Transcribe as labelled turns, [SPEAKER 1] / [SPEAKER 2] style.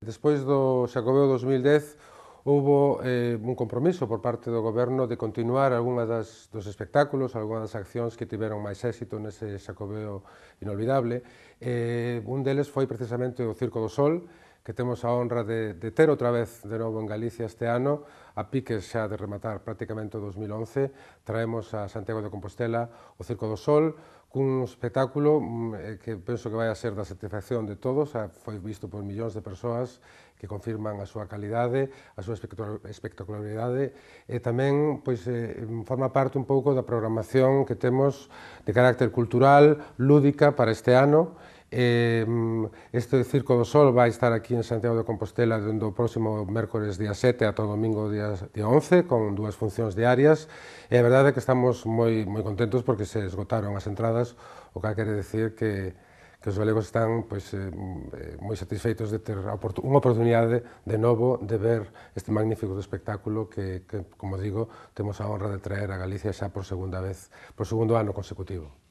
[SPEAKER 1] Despois do Xacobeo 2010 houve eh, un compromiso por parte do goberno de continuar algunha das, dos espectáculos, algunha das accións que tiveron máis éxito nese Xacobeo inolvidable. Eh, un deles foi precisamente o Circo do Sol, que temos a honra de, de ter outra vez de novo en Galicia este ano, a piques xa de rematar prácticamente o 2011, traemos a Santiago de Compostela o Circo do Sol, cun espectáculo mm, eh, que penso que vai a ser da satisfacción de todos, ah, foi visto por millóns de persoas que confirman a súa calidade, a súa espectacularidade e tamén pois, eh, forma parte un pouco da programación que temos de carácter cultural, lúdica para este ano Eh, este Circo do Sol vai estar aquí en Santiago de Compostela do próximo mércores día 7 ata o domingo día, día 11 con dúas funcións diarias e a verdade é que estamos moi, moi contentos porque se esgotaron as entradas o que quere decir que, que os galegos están pois, eh, eh moi satisfeitos de ter unha oportunidade de novo de ver este magnífico espectáculo que, que, como digo, temos a honra de traer a Galicia xa por segunda vez, por segundo ano consecutivo.